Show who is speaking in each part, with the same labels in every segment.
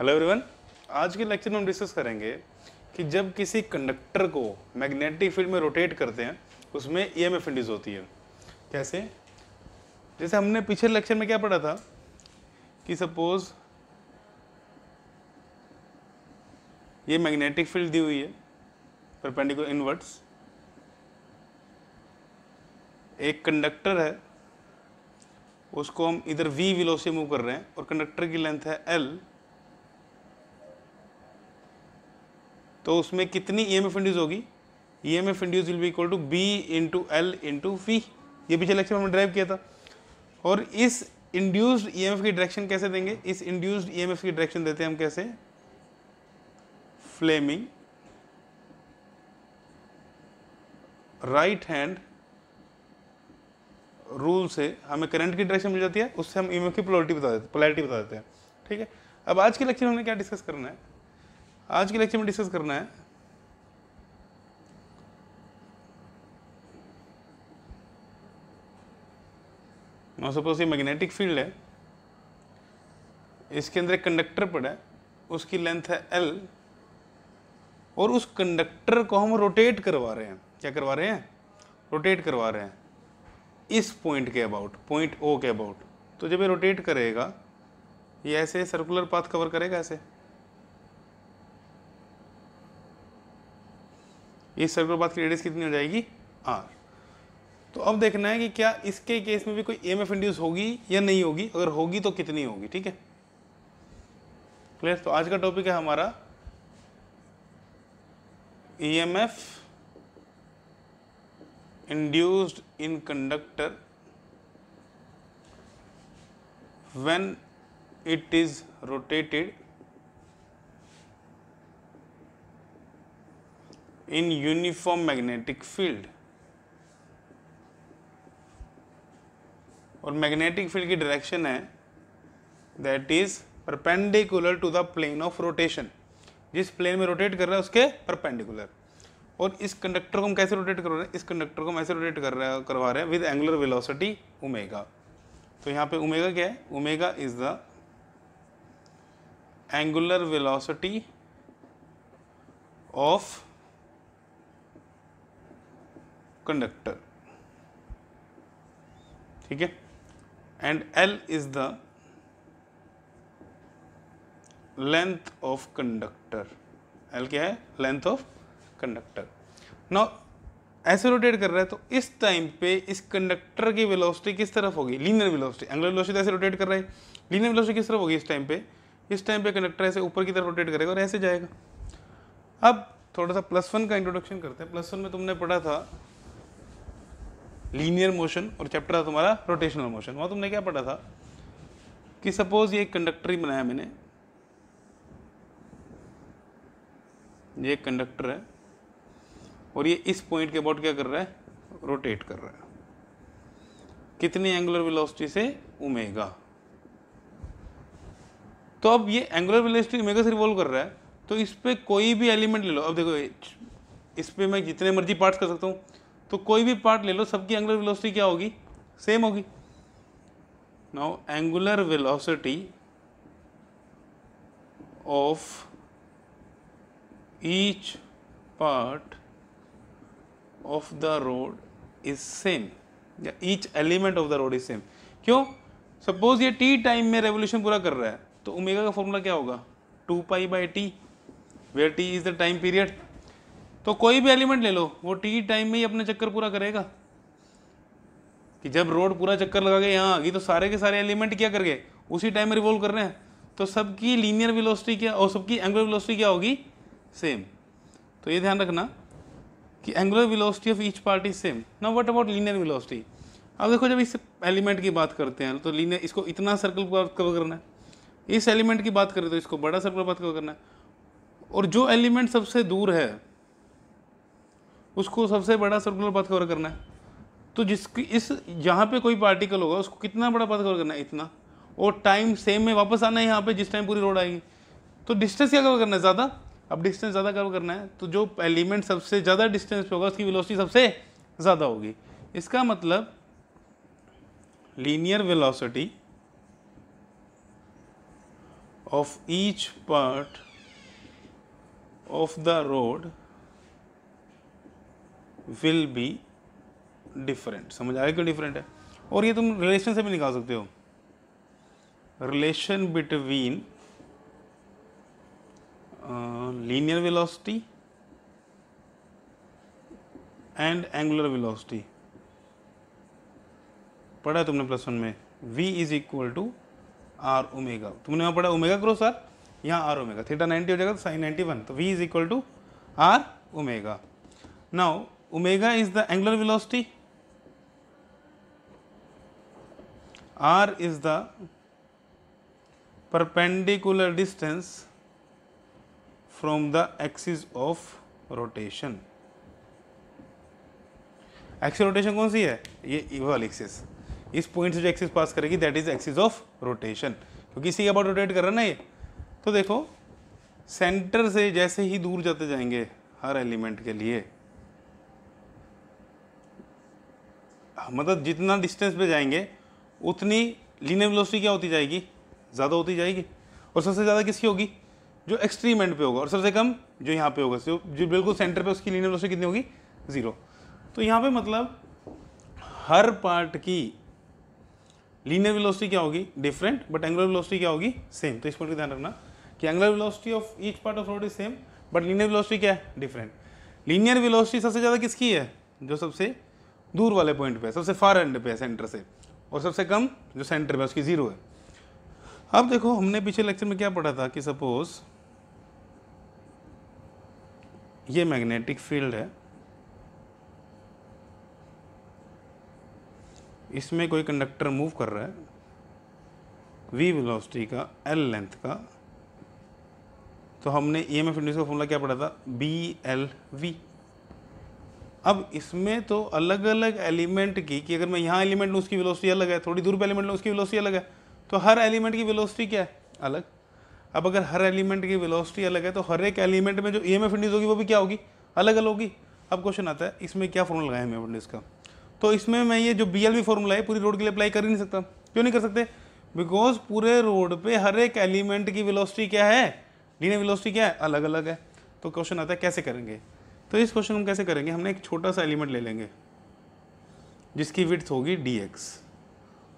Speaker 1: Hello everyone आज के lecture में हम डिस्कस करेंगे कि जब किसी कंडक्टर को मैग्नेटिक फील्ड में रोटेट करते हैं उसमें ई एम इंड्यूस होती है कैसे जैसे हमने पिछले लेक्चर में क्या पढ़ा था कि सपोज ये मैग्नेटिक फील्ड दी हुई है परपेंडिकुलर इनवर्ट्स एक कंडक्टर है उसको हम इधर विलो से मूव कर रहे हैं और कंडक्टर की लेंथ है एल तो उसमें कितनी ई एम एफ इंड्यूज होगी E M F induced will be equal to B into L into V ये पिछले लेक्चर में हमने ड्राइव किया था और इस इंड्यूस्ड ई एम एफ की डायरेक्शन कैसे देंगे इस इंड्यूस्ड ई एम एफ की डायरेक्शन देते हैं हम कैसे फ्लेमिंग राइट हैंड रूल से हमें करंट की डायरेक्शन मिल जाती है उससे हम ई एम एफ की पोलरिटी बता देते पोलैरिटी बता देते हैं ठीक है अब आज के लेक्चर में हमने क्या डिस्कस करना है आज के लेक्चर में डिस्कस करना है सपोज ये मैग्नेटिक फील्ड है इसके अंदर एक कंडक्टर पड़ा है उसकी लेंथ है एल और उस कंडक्टर को हम रोटेट करवा रहे हैं क्या करवा रहे हैं रोटेट करवा रहे हैं इस पॉइंट के अबाउट पॉइंट ओ के अबाउट तो जब ये रोटेट करेगा ये ऐसे सर्कुलर पाथ कवर करेगा ऐसे ये सर्कल पाथ की रेडियस कितनी हो जाएगी आर तो अब देखना है कि क्या इसके केस में भी कोई एम एफ इंड्यूस होगी या नहीं होगी अगर होगी तो कितनी होगी ठीक है क्लियर तो आज का टॉपिक है हमारा E M F induced in conductor when it is rotated in uniform magnetic field और मैग्नेटिक फील्ड की डायरेक्शन है that is perpendicular to the plane of rotation जिस प्लेन में रोटेट कर रहा है उसके परपेंडिकुलर और इस कंडक्टर को हम कैसे रोटेट करवा रहे हैं इस कंडक्टर को हम ऐसे रोटेट कर रहा करवा रहे हैं विद एंगुलर वेलोसिटी उमेगा तो यहाँ पे उमेगा क्या है omega is the angular velocity of conductor ठीक है and L is the length of conductor L क्या है लेंथ ऑफ कंडक्टर now ऐसे रोटेट कर रहा है तो इस टाइम पे इस कंडक्टर की वेलोसिटी किस तरफ होगी लीनियर वेलोसिटी एंगुलर वेलोसिटी ऐसे रोटेट कर रहा है लीनियर वेलोसिटी किस तरफ होगी इस टाइम पे इस टाइम पे कंडक्टर ऐसे ऊपर की तरफ रोटेट करेगा और ऐसे जाएगा अब थोड़ा सा प्लस वन का इंट्रोडक्शन करते हैं प्लस वन में तुमने पढ़ा था लीनियर मोशन और चैप्टर था तुम्हारा रोटेशनल मोशन वहाँ तुमने क्या पढ़ा था कि सपोज ये एक कंडक्टर ही बनाया मैंने ये एक कंडक्टर है और ये इस पॉइंट के अबाउट क्या कर रहा है रोटेट कर रहा है कितनी एंगुलर वेलोसिटी से उमेगा तो अब ये एंगुलर वेलोसिटी उमेगा से रिवॉल्व कर रहा है तो इस पर कोई भी एलिमेंट ले लो अब देखो इस पर मैं जितने मर्जी पार्ट्स कर सकता हूँ तो कोई भी पार्ट ले लो सबकी एंगुलर वेलोसिटी क्या होगी सेम होगी now angular velocity of each part of the rod is same या each element of the rod is same क्यों सपोज ये टी टाइम में रेवोल्यूशन पूरा कर रहा है तो ओमेगा का फॉर्मूला क्या होगा two pi by T where T is the time period तो कोई भी एलिमेंट ले लो वो टी टाइम में ही अपना चक्कर पूरा करेगा कि जब रोड पूरा चक्कर लगा के यहाँ आ गई तो सारे के सारे एलिमेंट क्या कर गए उसी टाइम में रिवॉल्व कर रहे हैं तो सबकी लीनियर विलोसिटी क्या और सबकी एंगुलर विलोसिटी क्या होगी सेम तो ये ध्यान रखना कि angular velocity of each part is same ना वट अबाउट लीनियर विलोसिटी अब देखो जब इस एलिमेंट की बात करते हैं तो लीनियर इसको इतना सर्कल कवर करना है इस एलिमेंट की बात करें तो इसको बड़ा सर्कल बात कवर करना है और जो एलिमेंट सबसे दूर है उसको सबसे बड़ा सर्कुलर पथ कवर करना है तो जिसकी इस जहाँ पे कोई पार्टिकल होगा उसको कितना बड़ा पथ कवर करना है इतना और टाइम सेम में वापस आना है यहाँ पे जिस टाइम पूरी रोड आएगी तो डिस्टेंस क्या कवर करना है ज़्यादा अब डिस्टेंस ज़्यादा कवर करना है तो जो एलिमेंट सबसे ज़्यादा डिस्टेंस पे होगा उसकी विलोसिटी सबसे ज़्यादा होगी इसका मतलब linear velocity of each part of the rod will be different समझ आया क्यों डिफरेंट है और ये तुम रिलेशन से भी निकाल सकते हो relation between linear velocity and angular velocity पढ़ा तुमने प्लस वन में v is equal to R omega तुमने यहाँ पढ़ा ओमेगा क्रो आर यहाँ आर ओमेगा थीटा 90 हो जाएगा तो साइन 91 तो v is equal to R omega now omega is the angular velocity R is the perpendicular distance from the axis of rotation axis rotation कौन सी है ये ये एक्सिस इस पॉइंट से जो एक्सिस पास करेगी that is axis of rotation क्योंकि इसी के अबाउट रोटेट कर रहा ना ये तो देखो सेंटर से जैसे ही दूर जाते जाएंगे हर एलिमेंट के लिए मतलब जितना डिस्टेंस पे जाएंगे उतनी लीनियर वेलोसिटी क्या होती जाएगी ज़्यादा होती जाएगी और सबसे ज़्यादा किसकी होगी जो एक्सट्रीम एंड पे होगा और सबसे कम जो यहाँ पे होगा जो बिल्कुल सेंटर पे उसकी लीनियर वेलोसिटी कितनी होगी ज़ीरो तो यहाँ पे मतलब हर पार्ट की लीनियर वेलोसिटी क्या होगी डिफरेंट बट एंगुलर वेलोसिटी क्या होगी सेम तो इस पॉइंट का ध्यान रखना कि angular velocity of each part of rod is same but linear velocity क्या है डिफरेंट लीनियर वेलोसिटी सबसे ज़्यादा किसकी है जो सबसे दूर वाले पॉइंट पे सबसे फार एंड पे है सेंटर से और सबसे कम जो सेंटर पे उसकी ज़ीरो है अब देखो हमने पिछले लेक्चर में क्या पढ़ा था कि सपोज़ ये मैग्नेटिक फील्ड है इसमें कोई कंडक्टर मूव कर रहा है वी वेलोसिटी का एल लेंथ का तो हमने ई एम एफ इंड्यूस का फॉर्मूला क्या पढ़ा था बी एल वी अब इसमें तो अलग अलग एलिमेंट की कि अगर मैं यहाँ एलिमेंट लूँ उसकी वेलोसिटी अलग है थोड़ी दूर पर एलिमेंट लूँ उसकी वेलोसिटी अलग है तो हर एलिमेंट की वेलोसिटी क्या है अलग अब अगर हर एलिमेंट की वेलोसिटी अलग है तो हर एक एलिमेंट में जो ई एम एफ इंड्यूस होगी वो भी क्या होगी अलग अलग होगी अब क्वेश्चन आता है इसमें क्या फॉर्मूला लगाया एम एफ का तो इसमें मैं ये जो बी एल फॉर्मूला है पूरी रोड के लिए अप्लाई कर ही नहीं सकता क्यों नहीं कर सकते बिकॉज पूरे रोड पर हर एक एलिमेंट की वेलोसिटी क्या है लीनियर वेलोसिटी क्या है अलग अलग है तो क्वेश्चन आता है कैसे करेंगे तो इस क्वेश्चन हम कैसे करेंगे हमने एक छोटा सा एलिमेंट ले लेंगे जिसकी विड्थ होगी डी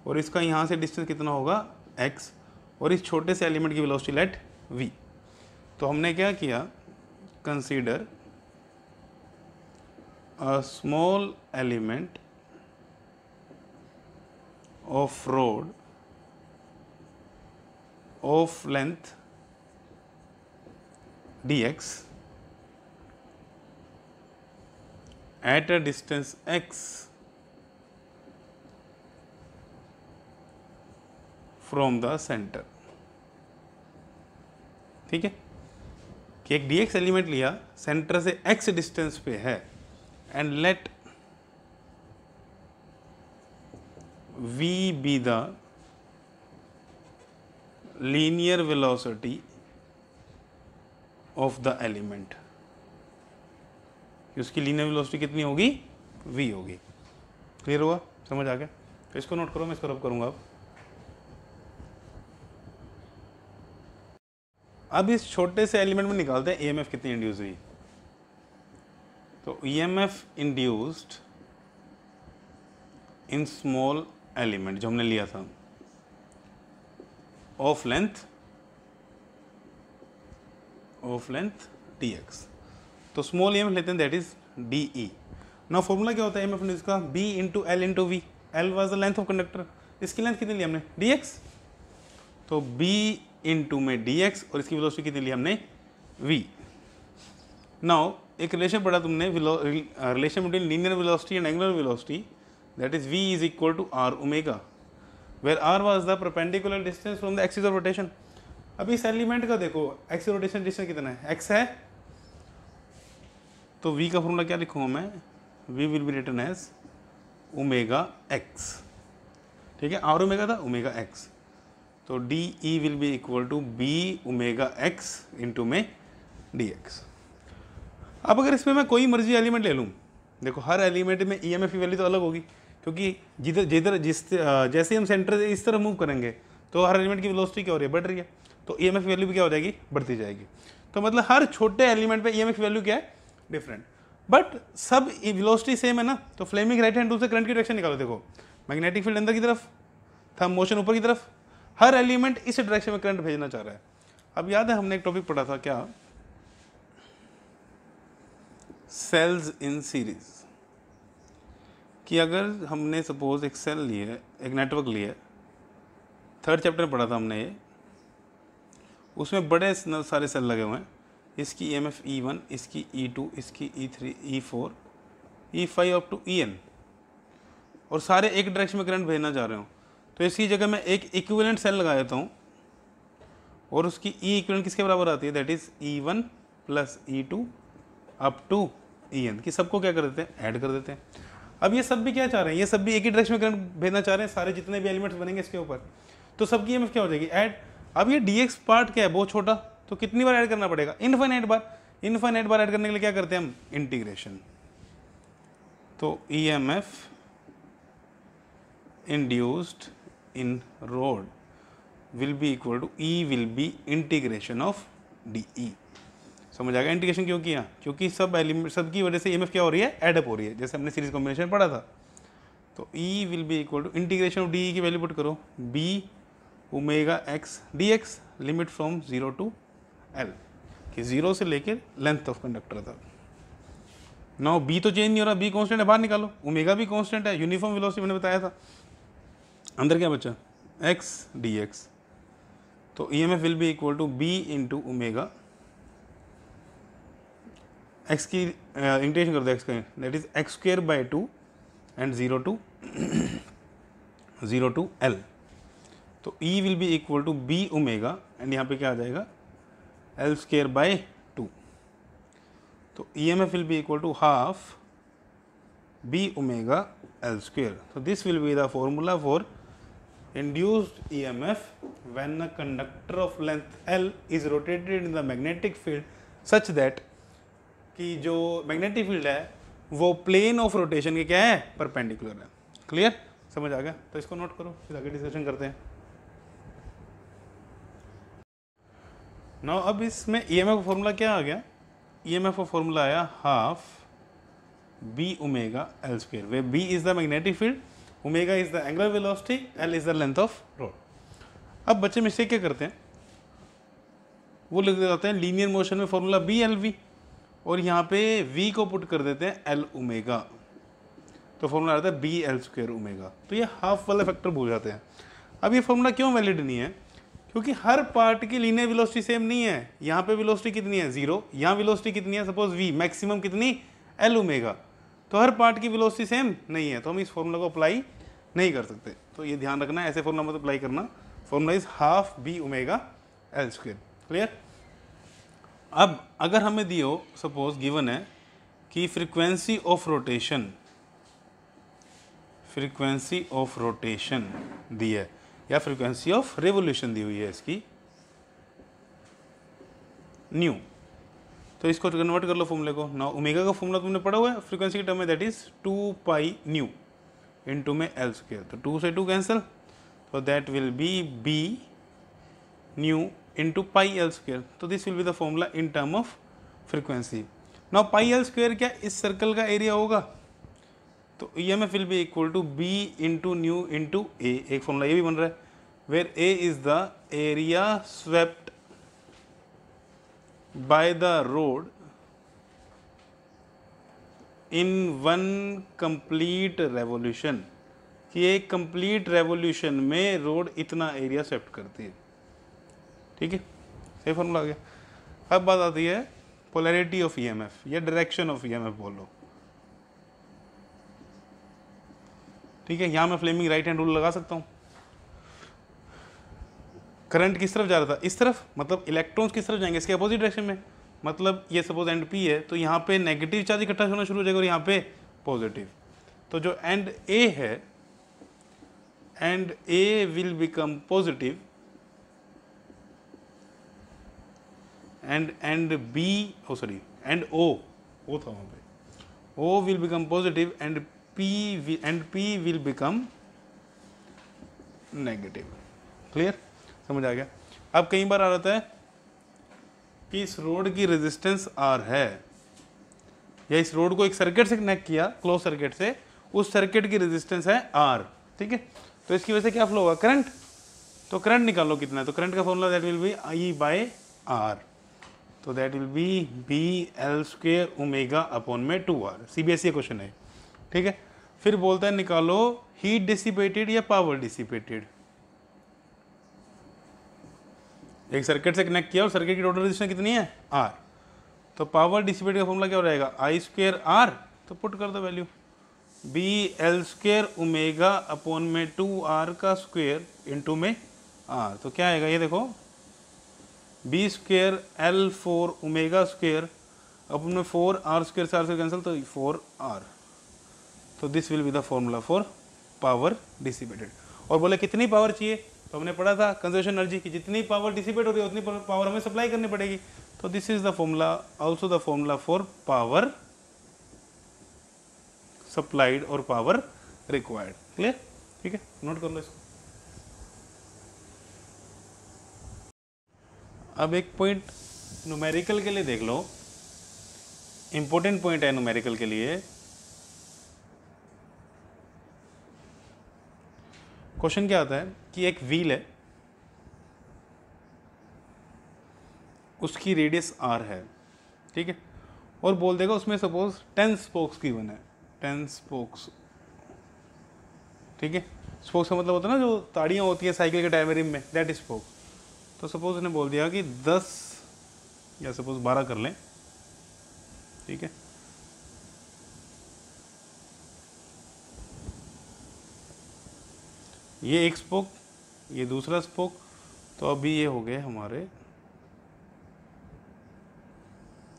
Speaker 1: और इसका यहाँ से डिस्टेंस कितना होगा एक्स और इस छोटे से एलिमेंट की वेलोसिटी लेट वी तो हमने क्या किया consider a small element of rod of length DX at a distance x from the center ठीक है कि एक dx एलिमेंट लिया सेंटर से x डिस्टेंस पे है and let v be the linear velocity of the element कि उसकी लीनियर वेलोसिटी कितनी होगी वी होगी क्लियर हुआ समझ आ गया तो इसको नोट करो मैं इसको रब करूँगा अब अब इस छोटे से एलिमेंट में निकालते हैं ईएमएफ e कितनी इंड्यूस हुई तो EMF induced in small element जो हमने लिया था of length of length T X तो स्मॉल ई लेते हैं दैट इज डी ई ना फॉर्मूला क्या होता है एम एफ इसका B into L into V L was the length of conductor इसकी लेंथ कितनी ली हमने डी एक्स तो बी इंटू में डी एक्स और इसकी वेलोसिटी कितनी ली हमने वी नाउ एक रिलेशन पढ़ा तुमने relation between linear velocity and angular velocity that is V is equal to R omega where R was the perpendicular distance from the axis of rotation अभी इस एलिमेंट का देखो एक्स रोटेशन डिस्टेंस कितना है x है तो we का formula क्या लिखूंगा मैं V will be written as omega X ठीक है आर ओमेगा था ओमेगा एक्स तो D E will be equal to B omega X into में डी एक्स अब अगर इसमें मैं कोई मर्जी एलिमेंट ले लूँ देखो हर एलिमेंट में ई एम एफ की वैल्यू तो अलग होगी क्योंकि जिधर जिधर जिस जैसे हम सेंटर से इस तरह मूव करेंगे तो हर एलिमेंट की वेलोसिटी क्या हो रही है बढ़ रही है तो ई एम एफ वैल्यू भी क्या हो जाएगी बढ़ती जाएगी तो मतलब हर छोटे एलिमेंट पे ई एम एफ वैल्यू क्या है डिफरेंट बट सब वेलोसिटी सेम है ना तो फ्लेमिंग राइट हैंड रूल से करंट की डायरेक्शन निकालो देखो मैग्नेटिक फील्ड अंदर की तरफ थम मोशन ऊपर की तरफ हर एलिमेंट इस डायरेक्शन में करंट भेजना चाह रहा है अब याद है हमने एक टॉपिक पढ़ा था क्या सेल्स इन सीरीज कि अगर हमने सपोज एक सेल लिए एक नेटवर्क लिए थर्ड चैप्टर में पढ़ा था हमने ये उसमें बड़े सारे सेल लगे हुए हैं इसकी E M F E one इसकी ई e टू इसकी E three E four E five up to E N और सारे एक डायरेक्शन में करंट भेजना चाह रहे हो तो इसकी जगह मैं एक इक्विवेलेंट सेल लगा देता हूँ और उसकी ई e इक्विवेलेंट किसके बराबर आती है that is E one plus E two up to E N कि सबको क्या कर देते हैं ऐड कर देते हैं अब ये सब भी क्या चाह रहे हैं ये सब भी एक ही डायरेक्शन में करंट भेजना चाह रहे हैं सारे जितने भी एलिमेंट्स बनेंगे इसके ऊपर तो सबकी एम क्या हो जाएगी ऐड अब ये डी पार्ट क्या है बहुत छोटा तो कितनी बार ऐड करना पड़ेगा इनफाइनाइट बार इनफाइनाइट बार ऐड करने के लिए क्या करते हैं हम इंटीग्रेशन तो E M F induced in rod will be equal to E will be integration of D E समझ आ गया इंटीग्रेशन क्यों किया क्योंकि सब एलिमेंट सब की वजह से ई e क्या हो रही है एडअप हो रही है जैसे हमने सीरीज कॉम्बिनेशन पढ़ा था तो E will be equal to integration of D की वैल्यू पुट करो B x x dx limit from zero to L कि जीरो से लेकर लेंथ ऑफ कंडक्टर तक ना बी तो चेंज नहीं हो रहा बी कॉन्स्टेंट है बाहर निकालो ओमेगा भी कॉन्स्टेंट है यूनिफॉर्म वेलोसिटी मैंने बताया था अंदर क्या बचा एक्स डी एक्स तो E M F will be equal to B into omega x की इंटीग्रेशन uh, कर दो एक्स का that is x square by two and zero to zero to L तो E will be equal to B omega and यहाँ पे क्या आ जाएगा L square by two तो E M F will be equal to half B omega L square तो this will be the formula for induced E M F when a conductor of length L is rotated in the magnetic field such that कि जो magnetic field है वो plane of rotation के क्या है perpendicular है clear समझ आ गया तो इसको नोट करो फिर आगे डिस्कशन करते हैं ना अब इसमें ई एम एफ का फॉर्मूला क्या आ गया ई एम एफ का फॉर्मूला आया half B omega L square where B is the magnetic field omega is the angular velocity L is the length of rod अब बच्चे मिस्टेक क्या करते हैं वो लिख देते हैं लीनियर मोशन में फॉर्मूला बी एल वी और यहाँ पे वी को पुट कर देते हैं एल ओमेगा तो फॉर्मूला आता है बी एल स्क्र उमेगा तो ये हाफ वाला फैक्टर भूल जाते हैं अब ये फॉर्मूला क्यों वैलिड नहीं है क्योंकि हर पार्ट की लीनियर वेलोसिटी सेम नहीं है यहाँ पे वेलोसिटी कितनी है जीरो यहाँ वेलोसिटी कितनी है सपोज वी मैक्सिमम कितनी एल ओमेगा तो हर पार्ट की वेलोसिटी सेम नहीं है तो हम इस फॉर्मूला को अप्लाई नहीं कर सकते तो ये ध्यान रखना है ऐसे फॉर्मूला मत अप्लाई करना formula is half B omega L square clear अब अगर हमें दियो सपोज गिवन है कि frequency of rotation frequency of rotation दी है या फ्रीक्वेंसी ऑफ रेवोल्यूशन दी हुई है इसकी न्यू तो इसको कन्वर्ट कर लो फॉर्मूले को ना ओमेगा का फॉर्मूला तुमने पढ़ा हुआ है फ्रीक्वेंसी के टर्म में that is two pi nu into में एल स्क्र तो टू से टू कैंसिल तो that will be B nu two pi L square तो this will be the formula in term of frequency ना pi L square क्या इस circle का area होगा तो E M F will be equal to B into nu into A एक formula ये भी बन रहा है where A is the area swept by the rod in one complete revolution कि एक कंप्लीट रेवोल्यूशन में रोड इतना एरिया स्वेप्ट करती है ठीक है सही फॉर्मूला आ गया अब बात आती है polarity of E M F या direction of E M F बोलो ठीक है यहाँ मैं फ्लेमिंग राइट हैंड रूल लगा सकता हूँ करंट किस तरफ जा रहा था इस तरफ मतलब इलेक्ट्रॉन्स किस तरफ जाएंगे इसके अपोजिट डायरेक्शन में मतलब ये सपोज एंड पी है तो यहाँ पे नेगेटिव चार्ज इकट्ठा होना शुरू हो जाएगा और यहाँ पे पॉजिटिव तो जो एंड ए है end A will become positive and end B O sorry end O O था वहाँ पे O will become positive and P will, and P will become negative. Clear समझ आ गया अब कई बार आ जाता है कि इस रोड की रेजिस्टेंस आर है या इस रोड को एक सर्किट से कनेक्ट किया क्लोज सर्किट से उस सर्किट की रेजिस्टेंस है आर ठीक है तो इसकी वजह से क्या फ्लो होगा करंट तो करंट निकालो कितना है तो करंट का formula that will be I by R तो that will be B L square omega upon में two R C B S E question है ठीक है फिर बोलता है निकालो हीट डिसिपेटेड या पावर डिसिपेटेड एक सर्किट से कनेक्ट किया और सर्किट की टोटल रेजिस्टेंस कितनी है आर तो पावर डिसिपेटेड का फॉर्मूला क्या हो रहेगा आई स्क्र आर तो पुट कर दो value B L square omega upon में टू आर का स्क्वेयर इनटू में आर तो क्या आएगा ये देखो B square L four omega square upon में फोर आर स्क्र से आर से कैंसिल तो फोर आर तो this will be the formula for power dissipated और बोले कितनी पावर चाहिए तो हमने पढ़ा था कंजर्वेशन एनर्जी की जितनी पावर डिसिपेट हो रही है उतनी पावर हमें सप्लाई करनी पड़ेगी तो this is the formula also the formula for power supplied और पावर रिक्वायर्ड क्लियर ठीक है नोट कर लो इसको अब एक पॉइंट न्यूमेरिकल के लिए देख लो इंपॉर्टेंट पॉइंट है न्यूमेरिकल के लिए क्वेश्चन क्या होता है कि एक व्हील है उसकी रेडियस आर है ठीक है और बोल देगा उसमें सपोज टेन स्पोक्स की बना है टेन स्पोक्स ठीक है स्पोक्स का मतलब होता है ना जो ताड़ियाँ होती है साइकिल के टायर में रिम में दैट इज स्पोक तो सपोज उसने बोल दिया कि दस या सपोज बारह कर लें ठीक है ये एक स्पोक ये दूसरा स्पोक तो अभी ये हो गए हमारे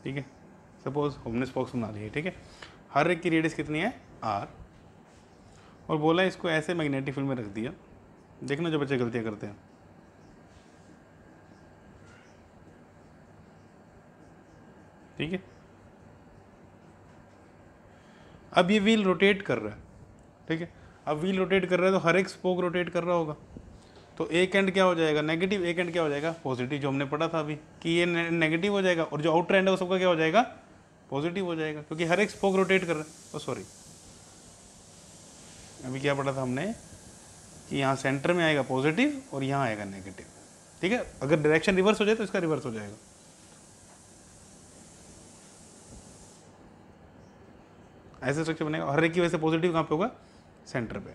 Speaker 1: ठीक है सपोज हमने स्पोक्स बना लिए ठीक है हर एक की रेडियस कितनी है आर और बोला इसको ऐसे मैग्नेटिक फील्ड में रख दिया देखना जो बच्चे गलतियाँ करते हैं ठीक है अब ये व्हील रोटेट कर रहा है ठीक है अब व्हील रोटेट कर रहा है तो हर एक स्पोक रोटेट कर रहा होगा तो एक एंड क्या हो जाएगा नेगेटिव एक एंड क्या हो जाएगा पॉजिटिव जो हमने पढ़ा था अभी कि ये नेगेटिव हो जाएगा और जो आउटर एंड है वो सबका क्या हो जाएगा पॉजिटिव हो जाएगा क्योंकि हर एक स्पोक रोटेट कर रहा है ओ सॉरी अभी क्या पढ़ा था हमने कि यहाँ सेंटर में आएगा पॉजिटिव और यहाँ आएगा नेगेटिव ठीक है अगर डायरेक्शन रिवर्स हो जाए तो इसका रिवर्स हो जाएगा ऐसे स्ट्रक्चर बनेगा हर एक की वजह से पॉजिटिव कहाँ पे होगा सेंटर पे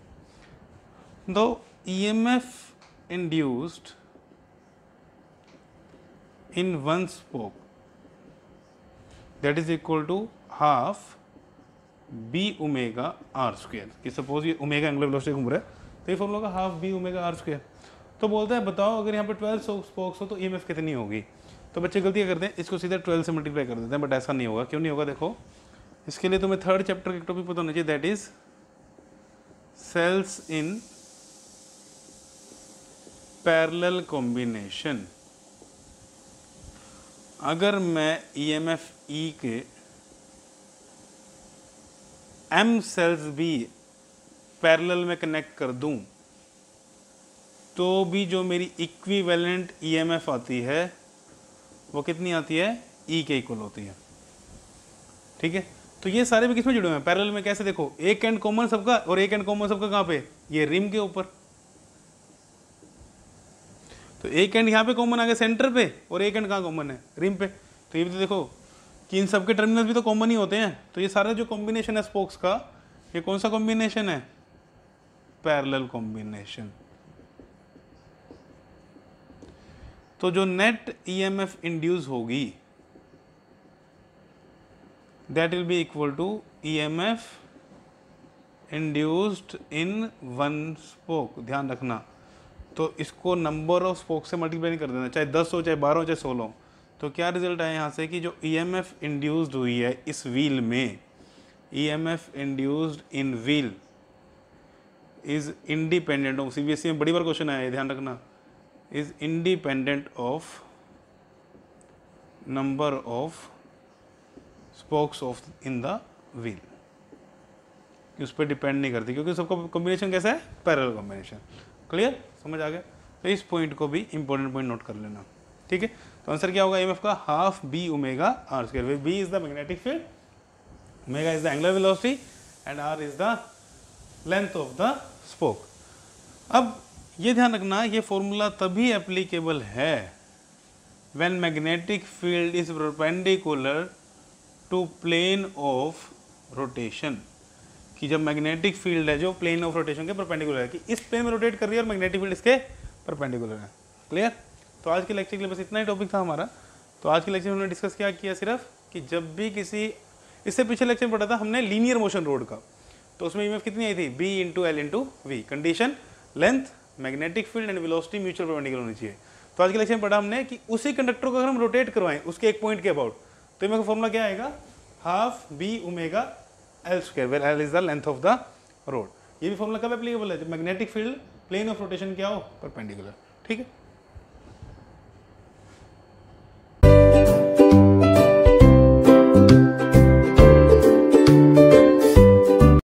Speaker 1: दो E M F induced in one spoke that is equal to half B omega R square कि सपोज ये उमेगा एंगुलर वेलोसिटी घूम रहा है तो ये फॉर्मूला का half B omega R square तो बोलता है बताओ अगर यहाँ पर ट्वेल्व स्पोक्स हो तो ई e कितनी होगी तो बच्चे गलती करते हैं इसको सीधा ट्वेल्व से मल्टीप्लाई कर देते हैं बट ऐसा नहीं होगा क्यों नहीं होगा देखो इसके लिए तुम्हें थर्ड चैप्टर का टॉपिक पता होना चाहिए that is cells in parallel combination अगर मैं ई एम एफ ई के एम सेल्स भी पैरेलल में कनेक्ट कर दूं तो भी जो मेरी इक्विवेलेंट एफ e आती है वो कितनी आती है ई e के इक्वल होती है ठीक है तो ये सारे भी किसमें जुड़े हुए हैं पैरेलल में कैसे देखो एक एंड कॉमन सबका और एक एंड कॉमन सबका कहां पे ये रिम के ऊपर तो एक एंड यहां पे कॉमन आ गया सेंटर पे और एक एंड कहां कॉमन है रिम पे तो ये भी तो देखो कि इन सबके टर्मिनल भी तो कॉमन ही होते हैं तो ये सारा जो कॉम्बिनेशन है स्पोक्स का ये कौन सा कॉम्बिनेशन है पैरेलल कॉम्बिनेशन तो जो नेट ईएमएफ इंड्यूस होगी that will be equal to EMF induced in one spoke ध्यान रखना तो इसको नंबर ऑफ स्पोक से मल्टीप्लाई कर देना चाहे दस हो चाहे बारह हो चाहे सोलह हो तो क्या रिजल्ट आया यहाँ से कि जो ई एम एफ इंड्यूस्ड हुई है इस व्हील में E M F induced in wheel is independent of C B S E में बड़ी बार क्वेश्चन आया है ध्यान रखना is independent of number of spokes of in the wheel कि उस पर डिपेंड नहीं करती क्योंकि सबका कॉम्बिनेशन कैसा है पैरल कॉम्बिनेशन क्लियर समझ आ गया तो इस पॉइंट को भी इंपॉर्टेंट पॉइंट नोट कर लेना ठीक है तो आंसर क्या होगा एम का half B omega R where B is the magnetic field omega is the angular velocity and R is the length of the spoke अब ये ध्यान रखना ये फॉर्मूला तभी एप्लीकेबल है when magnetic field is perpendicular to plane of rotation कि जब magnetic field है जो प्लेन ऑफ रोटेशन के परपेंडिकुलर है कि इस प्लेन में रोटेट कर रही है और मैग्नेटिक फील्ड इसके परपेंडिकुलर है क्लियर तो आज के लेक्चर के लिए बस इतना ही टॉपिक था हमारा तो आज के लेक्चर में हमने डिस्कस क्या किया सिर्फ कि जब भी किसी इससे पिछले लेक्चर में पढ़ा था हमने लीनियर मोशन रोड का तो उसमें ई कितनी आई थी B into L into V condition length magnetic field and velocity mutual perpendicular होनी चाहिए तो आज के लेक्चर में पढ़ा हमने कि उसी कंडक्टर को अगर हम रोटेट करवाएं उसके एक पॉइंट के अबाउट तो मेरे को फॉर्मूला क्या आएगा half B omega L square where L is the length of the rod ये भी फॉर्मूला कब एप्लीकेबल है जब magnetic field plane of rotation क्या हो परपेंडिकुलर ठीक है